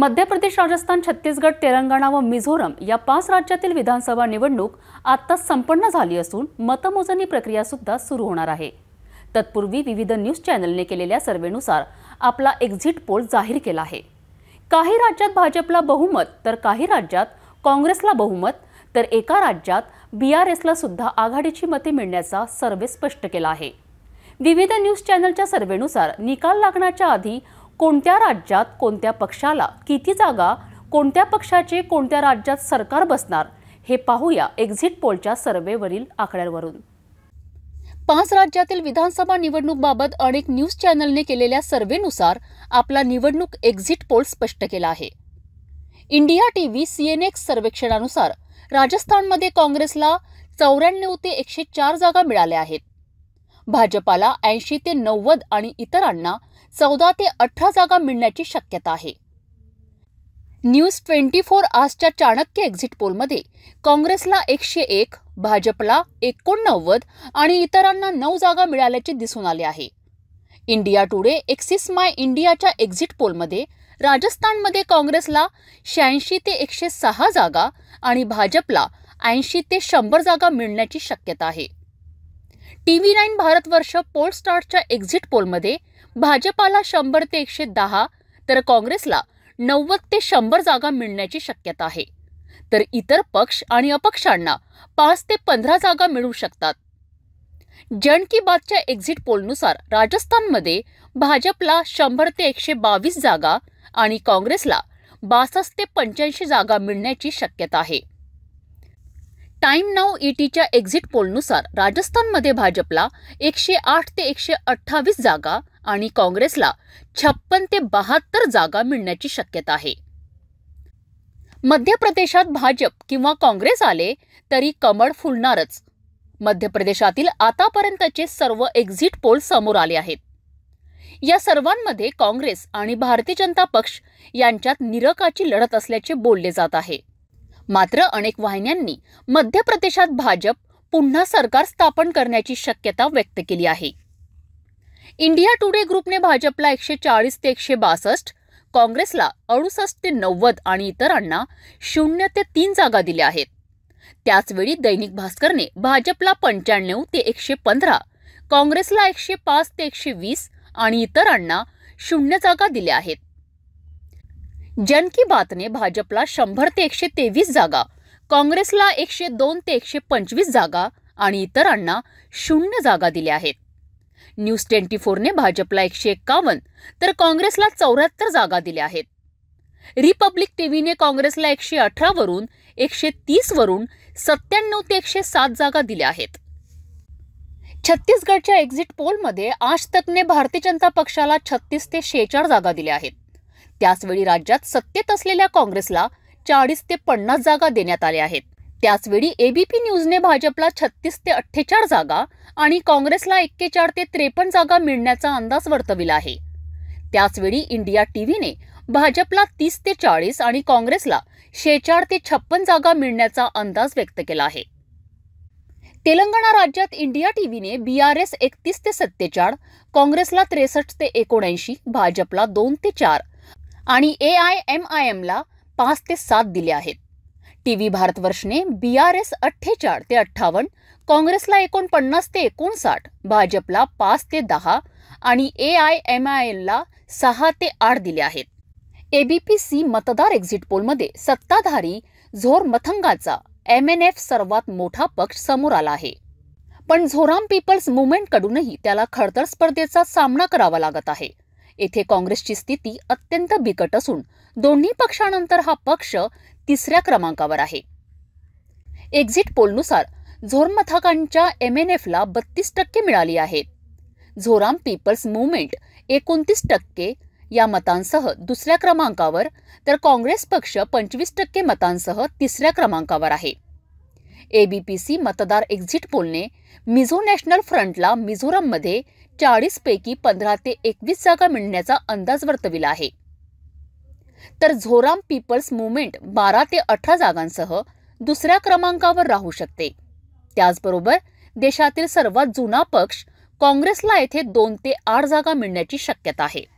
मध्य प्रदेश राजस्थान छत्तीसगड तेलंगणा व मिझोरम या पाच राज्यातील विधानसभा निवडणूक आता संपन्न झाली असून मतमोजणी प्रक्रिया सुद्धा सुरू होणार आहे तत्पूर्वी विविध न्यूज चॅनलने केलेल्या सर्वेनुसार आपला एक्झिट पोल जाहीर केला आहे काही राज्यात भाजपला बहुमत तर काही राज्यात काँग्रेसला बहुमत तर एका राज्यात बी आर एसला सुद्धा आघाडीची मते मिळण्याचा सर्वे स्पष्ट केला आहे विविध न्यूज चॅनलच्या सर्वेनुसार निकाल लागण्याच्या आधी कोणत्या राज्यात कोणत्या पक्षाला किती जागा कोणत्या पक्षाचे कोणत्या राज्यात सरकार बसणार हे पाहूया एक्झिट पोलच्या सर्वेवरील आकड्यांवरून पाच राज्यातील विधानसभा बाबत अनेक न्यूज चॅनलने केलेल्या सर्व्हेनुसार आपला निवडणूक एक्झिट पोल स्पष्ट केला आहे इंडिया टी व्ही सीएनएक्स सर्वेक्षणानुसार राजस्थानमध्ये काँग्रेसला चौऱ्याण्णव ते एकशे चार जागा मिळाल्या आहेत भाजपाला ऐंशी ते नव्वद आणि इतरांना चौदा ते अठरा जागा मिळण्याची शक्यता आहे न्यूज ट्वेंटी फोर आजच्या चाणक्य एक्झिट पोलमध्ये काँग्रेसला एकशे एक भाजपला एकोणनव्वद आणि इतरांना नऊ जागा मिळाल्याचे दिसून आले आहे इंडिया टुडे एक्सिस माय इंडियाच्या एक्झिट पोलमध्ये राजस्थानमध्ये काँग्रेसला शहाऐंशी ते एकशे सहा जागा आणि भाजपला ऐंशी ते शंभर जागा मिळण्याची शक्यता आहे टी व्ही नाईन भारतवर्ष स्टार्टच्या एक्झिट पोलमध्ये भाजपाला शंभर ते एकशे दहा तर काँग्रेसला नव्वद ते शंभर जागा मिळण्याची शक्यता आहे तर इतर पक्ष आणि अपक्षांना पाच ते पंधरा जागा मिळू शकतात जन की बातच्या एक्झिट पोलनुसार राजस्थानमध्ये भाजपला शंभर ते एकशे बावीस जागा आणि काँग्रेसला बासष्ट ते पंच्याऐंशी जागा मिळण्याची शक्यता आहे टाइम नाऊ ईटीच्या एक्झिट पोलनुसार राजस्थानमध्ये भाजपला एकशे आठ ते एकशे अठ्ठावीस जागा आणि काँग्रेसला छप्पन ते बहात्तर जागा मिळण्याची शक्यता आहे मध्य प्रदेशात भाजप किंवा काँग्रेस आले तरी कमळ फुलणारच मध्य प्रदेशातील आतापर्यंतचे सर्व एक्झिट पोल समोर आले आहेत या सर्वांमध्ये काँग्रेस आणि भारतीय जनता पक्ष यांच्यात निरकाची लढत असल्याचे बोलले जात आहे मात्र अनेक वाहिन्यांनी मध्य प्रदेशात भाजप पुन्हा सरकार स्थापन करण्याची शक्यता व्यक्त केली आहे इंडिया टुडे ग्रुपने भाजपला एकशे चाळीस ते एकशे बासष्ट काँग्रेसला अडुसष्ट ते नव्वद आणि इतरांना शून्य ते तीन जागा दिल्या आहेत त्याचवेळी दैनिक भास्करने भाजपला पंच्याण्णव ते एकशे पंधरा काँग्रेसला एकशे पाच ते एकशे वीस आणि इतरांना शून्य जागा दिल्या आहेत जन की बातने भाजपला शंभर ते एकशे तेवीस जागा काँग्रेसला एकशे दोन ते एकशे पंचवीस जागा आणि इतरांना शून्य जागा दिल्या आहेत न्यूज ट्वेंटी फोरने भाजपला एकशे एक्कावन्न तर काँग्रेसला चौऱ्याहत्तर जागा दिल्या आहेत रिपब्लिक टीव्हीने काँग्रेसला एकशे अठरावरून एकशे तीसवरून सत्त्याण्णव ते एकशे सात जागा दिल्या आहेत छत्तीसगडच्या एक्झिट पोलमध्ये आज तकने भारतीय जनता पक्षाला छत्तीस ते शेहेचाळ जागा दिल्या आहेत त्याचवेळी राज्यात सत्तेत असलेल्या काँग्रेसला चाळीस ते पन्नास जागा देण्यात आल्या आहेत त्याचवेळी एबीपी न्यूजने भाजपला छत्तीस ते अठ्ठेचाळीस जागा आणि काँग्रेसला एक्केचाळ ते त्रेपन्न जागा मिळण्याचा अंदाज वर्तविला आहे त्याचवेळी इंडिया टीव्हीने भाजपला तीस ते चाळीस आणि काँग्रेसला शेचाळ ते छप्पन जागा मिळण्याचा अंदाज व्यक्त केला आहे तेलंगणा राज्यात इंडिया टीव्हीने बी आर एस एकतीस ते सत्तेचाळ काँग्रेसला त्रेसष्ट ते एकोणऐंशी भाजपला दोन ते चार आणि ए आय एम आय एमला पाच ते सात दिले आहेत टी व्ही भारतवर्षने बी आर एस अठ्ठेचाळ ते अठ्ठावन्न काँग्रेसला एकोणपन्नास ते एकोणसाठ भाजपला पाच ते दहा आणि ए आय एम आय एलला सहा ते आठ दिले आहेत एबीपीसी मतदार एक्झिट पोलमध्ये सत्ताधारी झोर मथंगाचा एम एन एफ सर्वात मोठा पक्ष समोर आला आहे पण झोराम पीपल्स मुवमेंटकडूनही त्याला खडतर स्पर्धेचा सामना करावा लागत आहे येथे काँग्रेसची स्थिती अत्यंत बिकट असून दोन्ही पक्षानंतर हा पक्ष तिसऱ्या क्रमांकावर आहे एक्झिट पोलनुसार झोरमथाकांच्या एम एन एफला बत्तीस टक्के मिळाली आहे झोराम पीपल्स मुवमेंट एकोणतीस टक्के या मतांसह दुसऱ्या क्रमांकावर तर काँग्रेस पक्ष पंचवीस टक्के मतांसह तिसऱ्या क्रमांकावर आहे एबीपीसी मतदार एक्झिट पोलने मिझो नॅशनल फ्रंटला मिझोराममध्ये पैकी पंधरा ते एकवीस जागा मिळण्याचा अंदाज वर्तविला आहे तर झोराम पीपल्स मुवमेंट बारा ते अठरा जागांसह दुसऱ्या क्रमांकावर राहू शकते त्याचबरोबर देशातील सर्वात जुना पक्ष काँग्रेसला येथे दोन ते आठ जागा मिळण्याची शक्यता आहे